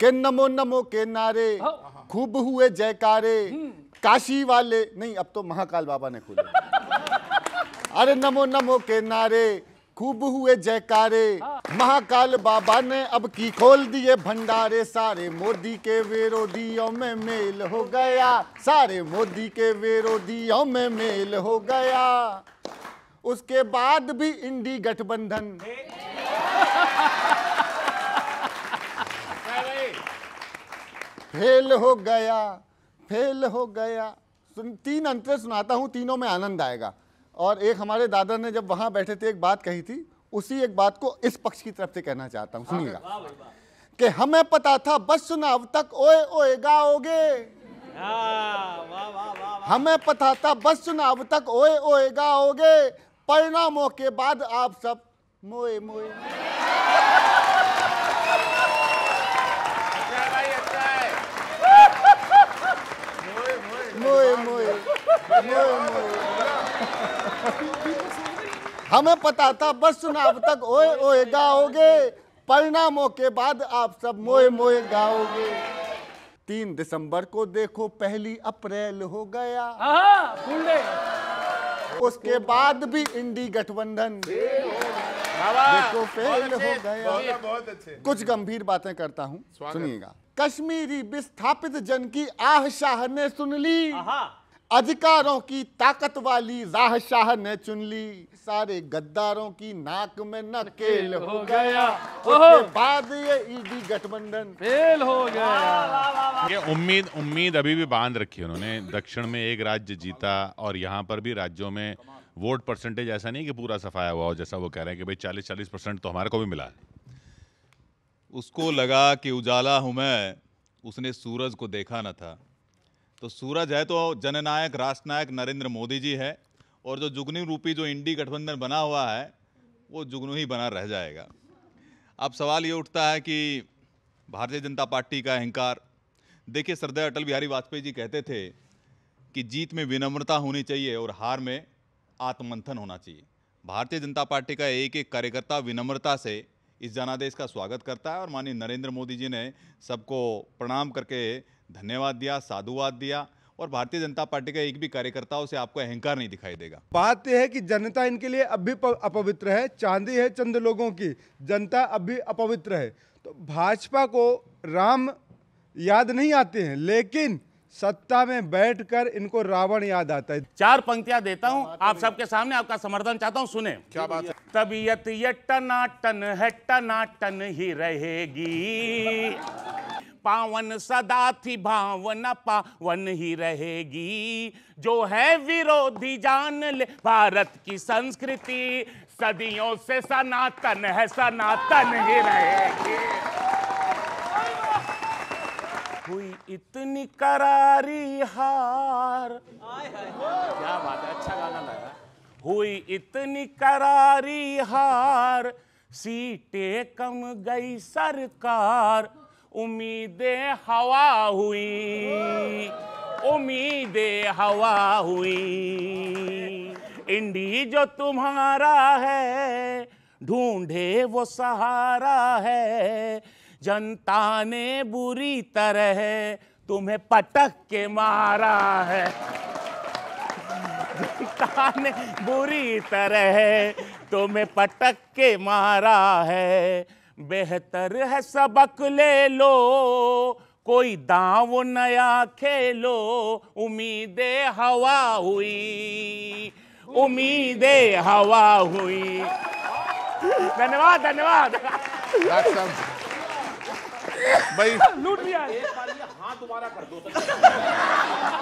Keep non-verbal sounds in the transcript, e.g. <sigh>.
के नमो नमो के नारे हाँ। खूब हुए जयकारे हम्म। काशी वाले नहीं अब तो महाकाल बाबा ने खोले <laughs> अरे नमो नमो के नारे खूब हुए जयकारे हाँ। महाकाल बाबा ने अब की खोल दिए भंडारे सारे मोदी के विरोधियों में मेल हो गया सारे मोदी के विरोधियों में मेल हो गया उसके बाद भी इंडी गठबंधन <laughs> फेल हो गया फेल हो गया सुन तीन अंतरे सुनाता हूँ तीनों में आनंद आएगा और एक हमारे दादा ने जब वहाँ बैठे थे एक बात कही थी उसी एक बात को इस पक्ष की तरफ से कहना चाहता हूँ सुनिएगा कि हमें पता था बस चुनाव तक ओए ओए गाओगे हमें पता था बस चुनाव तक ओए ओए गाओगे परिणामों के बाद आप सब मोए मोए मोए मोए मोए हमें पता था बस चुनाव तक ओए ओए गाओगे परिणामों के बाद आप सब मोए मोए गाओगे तीन दिसंबर को देखो पहली अप्रैल हो गया उसके बाद भी इंडी गठबंधन देखो फेल हो गया बहुत अच्छे कुछ गंभीर बातें करता हूँ सुनिएगा कश्मीरी विस्थापित जन की आह शाह ने सुन ली अधिकारों की ताकत वाली राह शाह ने चुन ली सारे गद्दारों की नाक में नकेल हो गया उसके बाद ये ईडी गठबंधन फेल हो गया ये उम्मीद उम्मीद अभी भी बांध रखी उन्होंने दक्षिण में एक राज्य जीता और यहाँ पर भी राज्यों में वोट परसेंटेज ऐसा नहीं कि पूरा सफाया हुआ हो जैसा वो कह रहे हैं कि भाई चालीस चालीस परसेंट तो हमारे को भी मिला उसको लगा कि उजाला हूँ मैं उसने सूरज को देखा ना था तो सूरज है तो जननायक राष्ट्रनायक नरेंद्र मोदी जी है और जो जुगनू रूपी जो इंडी गठबंधन बना हुआ है वो जुगनू ही बना रह जाएगा अब सवाल ये उठता है कि भारतीय जनता पार्टी का अहंकार देखिए सरदार अटल बिहारी वाजपेयी जी कहते थे कि जीत में विनम्रता होनी चाहिए और हार में आत्ममंथन होना चाहिए भारतीय जनता पार्टी का एक एक कार्यकर्ता विनम्रता से इस जनादेश का स्वागत करता है और माननीय नरेंद्र मोदी जी ने सबको प्रणाम करके धन्यवाद दिया साधुवाद दिया और भारतीय जनता पार्टी का एक भी कार्यकर्ताओं से आपको अहंकार नहीं दिखाई देगा बात यह है कि जनता इनके लिए अब भी अपवित्र है चांदी है चंद लोगों की जनता अब भी अपवित्र है तो भाजपा को राम याद नहीं आते हैं लेकिन सत्ता में बैठकर इनको रावण याद आता है चार पंक्तियां देता हूं आप सबके सामने आपका समर्थन चाहता हूं सुने क्या बात है तबीयत ये टनाटन है टनाटन ही रहेगी पावन सदा थी भावना पावन ही रहेगी जो है विरोधी जान ले भारत की संस्कृति सदियों से सनातन है सनातन ही रहेगी हुई इतनी करारी हार क्या बात है अच्छा गाना लगा हुई इतनी करारी हार सीटें कम गई सरकार उम्मीदें हवा हुई उम्मीदें हवा हुई इंडी जो तुम्हारा है ढूंढे वो सहारा है जनता ने बुरी तरह तुम्हें पटक के मारा है जनता ने बुरी तरह तुम्हें पटक के मारा है बेहतर है सबक ले लो कोई दाव नया खेलो उम्मीदे हवा हुई उम्मीदे हवा हुई धन्यवाद धन्यवाद भाई लूट लिया एक बार हाथ दोबारा कर दो तो।